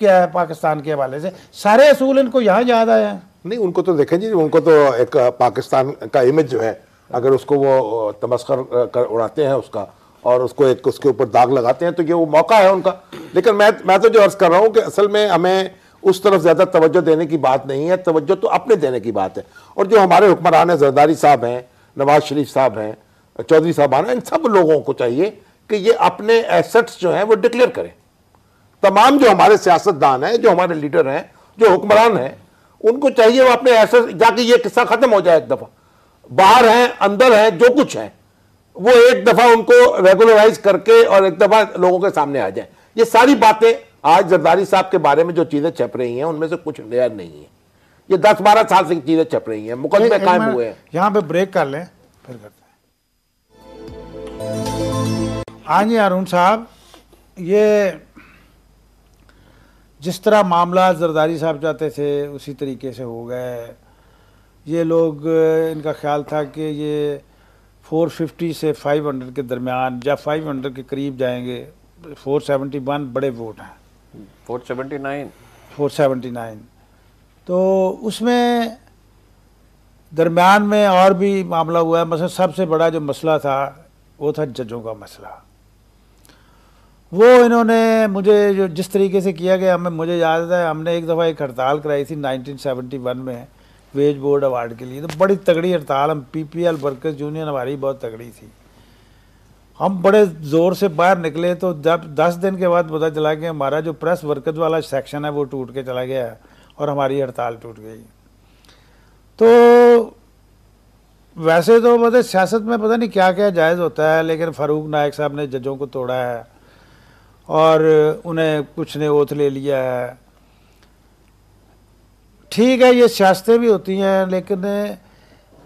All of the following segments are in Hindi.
क्या है पाकिस्तान के हवाले से सारे असूल इनको यहाँ याद आया हैं नहीं उनको तो देखें जी उनको तो एक पाकिस्तान का इमेज जो है अगर उसको वो तमस्कर कर उड़ाते हैं उसका और उसको एक उसके ऊपर दाग लगाते हैं तो ये वो मौका है उनका लेकिन मैं मैं तो जो अर्ज़ कर रहा हूँ कि असल में हमें उस तरफ ज़्यादा तवज्जो देने की बात नहीं है तवज्जो तो अपने देने की बात है और जो हमारे हुक्मरान हैं जरदारी साहब हैं नवाज शरीफ साहब हैं चौधरी साहबान हैं इन सब लोगों को चाहिए कि ये अपने एसेट्स जो हैं वो डिक्लेयर करें तमाम जो हमारे सियासतदान हैं जो हमारे लीडर हैं जो हुक्मरान हैं उनको चाहिए वो अपने ऐसे जाके ये किस्सा खत्म हो जाए एक दफ़ा बाहर हैं अंदर हैं जो कुछ है वो एक दफ़ा उनको रेगुलराइज करके और एक दफ़ा लोगों के सामने आ जाए ये सारी बातें आज जरदारी साहब के बारे में जो चीज़ें छप रही हैं उनमें से कुछ नया नहीं है ये दस बारह साल से चीज़ें छप रही हैं मुकदमे कायम हुए हैं यहाँ पे ब्रेक कर लें फिर करते हैं हाँ जी अरुण साहब ये जिस तरह मामला जरदारी साहब चाहते थे उसी तरीके से हो गए ये लोग इनका ख्याल था कि ये 450 से 500 के दरमियान या 500 के करीब जाएंगे 471 बड़े वोट हैं 479 479 तो उसमें दरमियान में और भी मामला हुआ है मसलन सबसे बड़ा जो मसला था वो था जजों का मसला वो इन्होंने मुझे जो जिस तरीके से किया गया हमें मुझे याद है हमने एक दफ़ा एक हड़ताल कराई थी 1971 में वेज बोर्ड अवार्ड के लिए तो बड़ी तगड़ी हड़ताल हम P P L workers union हमारी बहुत तगड़ी थी हम बड़े ज़ोर से बाहर निकले तो जब दस दिन के बाद पता चला कि हमारा जो प्रेस वर्कर्स वाला सेक्शन है वो टूट के चला गया और हमारी हड़ताल टूट गई तो वैसे तो मतलब सियासत में पता नहीं क्या क्या जायज़ होता है लेकिन फ़ारूक नायक साहब ने जजों को तोड़ा है और उन्हें कुछ ने ओथ ले लिया है ठीक है ये सियासतें भी होती हैं लेकिन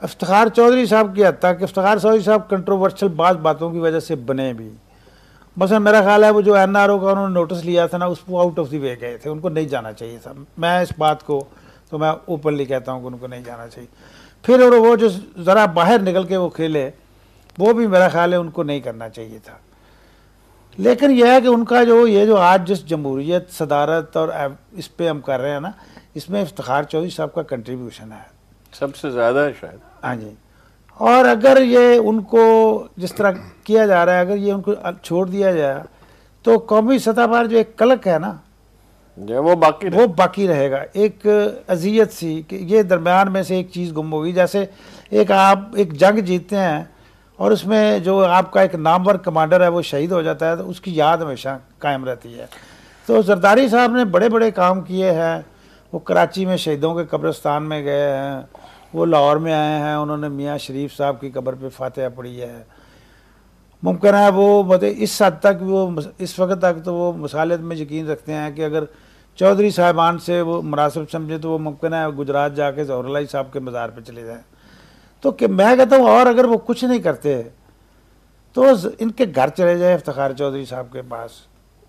इफ्तार चौधरी साहब की हद तक इफ्तार चौधरी साहब कंट्रोवर्शल बाज बातों की वजह से बने भी बस मेरा ख्याल है वो जो एन आर ओ का उन्होंने नोटिस लिया था ना उसको आउट ऑफ द वे गए थे उनको नहीं जाना चाहिए था मैं इस बात को तो मैं ओपनली कहता हूँ कि उनको नहीं जाना चाहिए फिर और वो जो ज़रा बाहर निकल के वो खेले वो भी मेरा ख्याल है उनको नहीं करना चाहिए था लेकिन यह है कि उनका जो ये जो आज जिस जमहूरियत सदारत और इस पर हम कर रहे हैं ना इसमें इफ्तार चौधरी साहब का कंट्रीब्यूशन है सबसे ज़्यादा है शायद हाँ जी और अगर ये उनको जिस तरह किया जा रहा है अगर ये उनको छोड़ दिया जाए तो कौमी सतह पर जो एक कलक है ना वो बाकी वो बाकी रहेगा एक अजियत सी कि ये दरमियान में से एक चीज़ गुम होगी जैसे एक आप एक जंग जीतते हैं और उसमें जो आपका एक नामवर कमांडर है वो शहीद हो जाता है तो उसकी याद हमेशा कायम रहती है तो जरदारी साहब ने बड़े बड़े काम किए हैं वो कराची में शहीदों के कब्रस्तान में गए हैं वो लाहौर में आए हैं उन्होंने मियाँ शरीफ साहब की कब्र पर फातह पढ़ी है मुमकिन है वो मतलब इस हद तक वो इस वक्त तक तो वो मसालत में यकीन रखते हैं कि अगर चौधरी साहबान से वो मुनासिब समझे तो वो मुमकिन है गुजरात जाके जौहरलाई साहब के मज़ार पर चले जाएँ तो कि मैं कहता हूँ और अगर वो कुछ नहीं करते तो इनके घर चले जाए इफ्तार चौधरी साहब के पास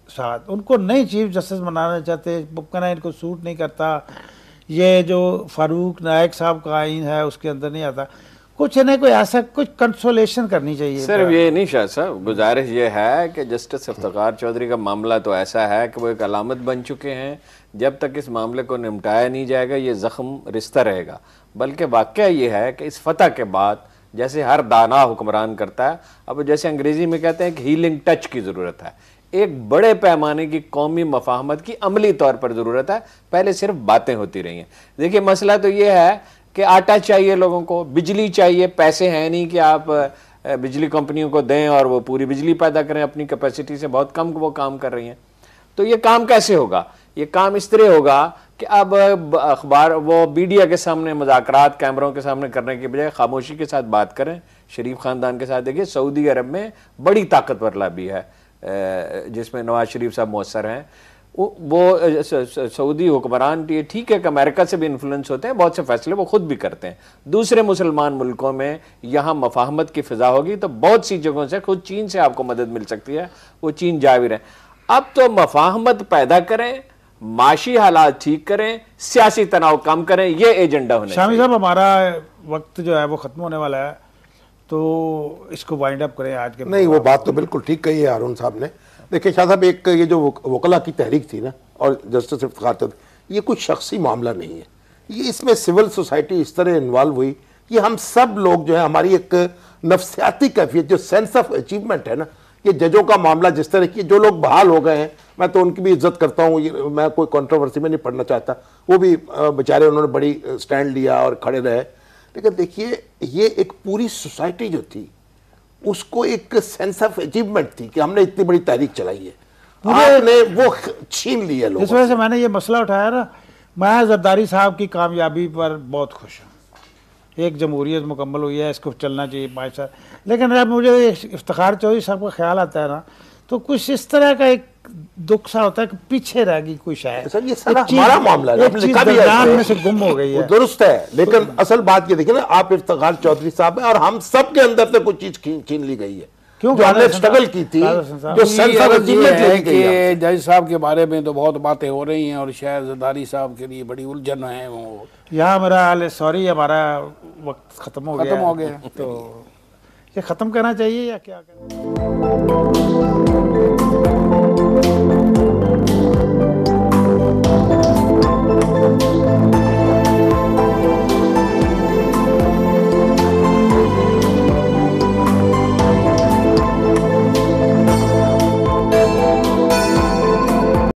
साथ उनको नई चीफ जस्टिस बनाना चाहते बुपकना इनको सूट नहीं करता ये जो फारूक नायक साहब का आइन है उसके अंदर नहीं आता कुछ ना कोई ऐसा कुछ कंसोलेशन करनी चाहिए सर ये नहीं शाह साहब गुजारिश ये है कि जस्टिस इफ्तार चौधरी का मामला तो ऐसा है कि वो एक अलामत बन चुके हैं जब तक इस मामले को निपटाया नहीं जाएगा ये ज़ख्म रिश्ता रहेगा बल्कि वाक़ ये है कि इस फतह के बाद जैसे हर दाना हुक्मरान करता है अब जैसे अंग्रेज़ी में कहते हैं कि हीलिंग टच की ज़रूरत है एक बड़े पैमाने की कौमी मफाहमत की अमली तौर पर ज़रूरत है पहले सिर्फ बातें होती रही हैं देखिए मसला तो ये है कि आटा चाहिए लोगों को बिजली चाहिए पैसे हैं नहीं कि आप बिजली कंपनियों को दें और वो पूरी बिजली पैदा करें अपनी कैपेसिटी से बहुत कम वो काम कर रही हैं तो ये काम कैसे होगा ये काम इस तरह होगा कि अब अखबार वो मीडिया के सामने मजाक कैमरों के सामने करने के बजाय खामोशी के साथ बात करें शरीफ ख़ानदान के साथ देखिए सऊदी अरब में बड़ी ताकतवर लाबी है जिसमें नवाज शरीफ साहब मौसर हैं वो सऊदी हुक्मरान ये ठीक है कि अमेरिका से भी इन्फ्लुएंस होते हैं बहुत से फैसले वो खुद भी करते हैं दूसरे मुसलमान मुल्कों में यहाँ मफाहमत की फ़िज़ा होगी तो बहुत सी जगहों से खुद चीन से आपको मदद मिल सकती है वो चीन जा भी रहे अब तो मफाहमत पैदा करें माशी हालात ठीक करें सियासी तनाव कम करें ये एजेंडा होना शामी साहब हमारा वक्त जो है वो ख़त्म होने वाला है तो इसको वाइंड अप करें आज के नहीं वो बात तो बिल्कुल ठीक कही है अरुण साहब ने देखिए शाह साहब एक ये जो वकला की तहरीक थी ना और जस्टिस इफ्तार ये कोई शख्सी मामला नहीं है ये इसमें सिविल सोसाइटी इस तरह इन्वॉल्व हुई कि हम सब लोग जो है हमारी एक नफसियाती कैफियत जो सेंस ऑफ अचीवमेंट है ना ये जजों का मामला जिस तरह की जो लोग बहाल हो गए हैं मैं तो उनकी भी इज्जत करता हूँ मैं कोई कंट्रोवर्सी में नहीं पढ़ना चाहता वो भी बेचारे उन्होंने बड़ी स्टैंड लिया और खड़े रहे लेकिन देखिए ये एक पूरी सोसाइटी जो थी उसको एक सेंस ऑफ अचीवमेंट थी कि हमने इतनी बड़ी तारीख चलाई है आपने वो छीन लिया लोग इस वजह से मैंने ये मसला उठाया ना मैं जरदारी साहब की कामयाबी पर बहुत खुश हूँ एक जमहूरियत मुकम्मल हुई है इसको चलना चाहिए पाँच साल लेकिन अब मुझे इफ्तार चौधरी साहब का ख्याल आता है ना तो कुछ इस तरह का एक दुख सा होता है कि पीछे रह गई कोई शायद सर ये सारा हमारा मामला है लिखा भी है में से गुम हो गई है दुरुस्त है लेकिन असल बात ये देखिए ना आप इफ्तार चौधरी साहब हैं और हम सब के अंदर से कुछ चीज छीन ली गई है क्यों जो हमने स्ट्रगल की थी जो कि जज साहब के बारे में तो बहुत बातें हो रही हैं और शायद जदारी साहब के लिए बड़ी उलझन है वो यहाँ मेरा हाल सॉरी हमारा वक्त खत्म हो गया खत्म हो गया तो ये खत्म करना चाहिए या क्या करना